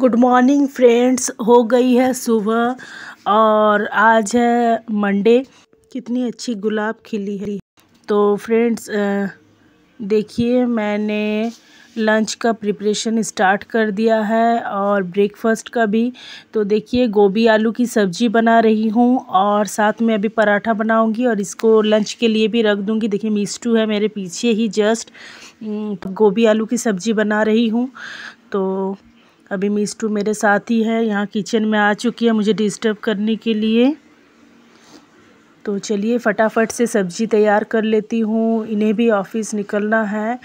good morning friends हो गई है सुबह और आज है मंडे कितनी अच्छी गुलाब खिली है तो फ्रेंड्स देखिए मैंने लंच का प्रिपरेशन स्टार्ट कर दिया है और ब्रेकफास्ट का भी तो देखिए गोभी आलू की सब्ज़ी बना रही हूँ और साथ में अभी पराठा बनाऊँगी और इसको लंच के लिए भी रख दूँगी देखिए मिस्टू है मेरे पीछे ही जस्ट गोभी आलू की सब्ज़ी बना रही हूँ तो अभी मिस टू मेरे साथ ही है यहाँ किचन में आ चुकी है मुझे डिस्टर्ब करने के लिए तो चलिए फटाफट से सब्ज़ी तैयार कर लेती हूँ इन्हें भी ऑफिस निकलना है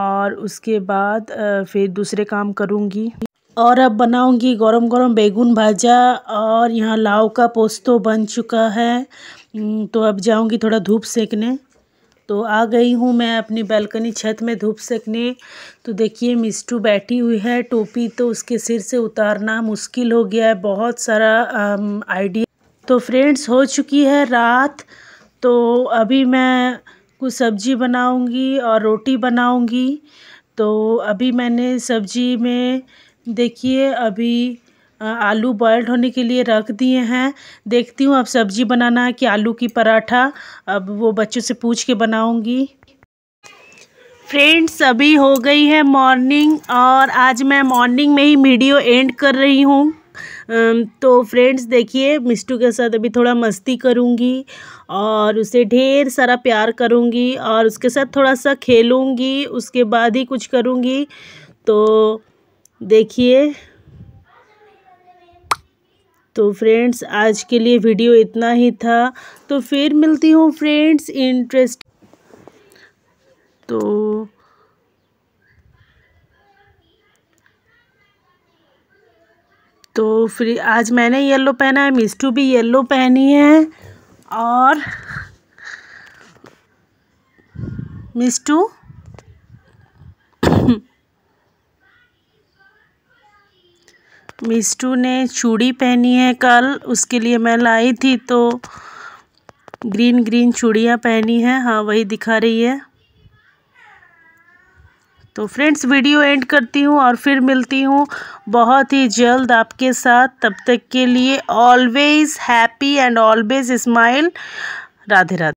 और उसके बाद फिर दूसरे काम करूँगी और अब बनाऊँगी गरम गरम बैगन भाजा और यहाँ लाव का पोस्तो तो बन चुका है तो अब जाऊँगी थोड़ा धूप सेकने तो आ गई हूँ मैं अपनी बालकनी छत में धूप सेकने तो देखिए मिस्टू बैठी हुई है टोपी तो उसके सिर से उतारना मुश्किल हो गया है बहुत सारा आइडिया तो फ्रेंड्स हो चुकी है रात तो अभी मैं कुछ सब्जी बनाऊंगी और रोटी बनाऊंगी तो अभी मैंने सब्जी में देखिए अभी आलू बॉयल्ड होने के लिए रख दिए हैं देखती हूँ अब सब्ज़ी बनाना है कि आलू की पराठा अब वो बच्चों से पूछ के बनाऊँगी फ्रेंड्स अभी हो गई है मॉर्निंग और आज मैं मॉर्निंग में ही वीडियो एंड कर रही हूँ तो फ्रेंड्स देखिए मिस्टू के साथ अभी थोड़ा मस्ती करूँगी और उसे ढेर सारा प्यार करूँगी और उसके साथ थोड़ा सा खेलूँगी उसके बाद ही कुछ करूँगी तो देखिए तो फ्रेंड्स आज के लिए वीडियो इतना ही था तो फिर मिलती हूँ फ्रेंड्स इंटरेस्ट तो तो फिर आज मैंने येलो पहना है मिस्टू भी येलो पहनी है और मिस्टू मिस्टू ने चूड़ी पहनी है कल उसके लिए मैं लाई थी तो ग्रीन ग्रीन चूड़ियाँ पहनी है हाँ वही दिखा रही है तो फ्रेंड्स वीडियो एंड करती हूँ और फिर मिलती हूँ बहुत ही जल्द आपके साथ तब तक के लिए always happy and always smile Radhe Radhe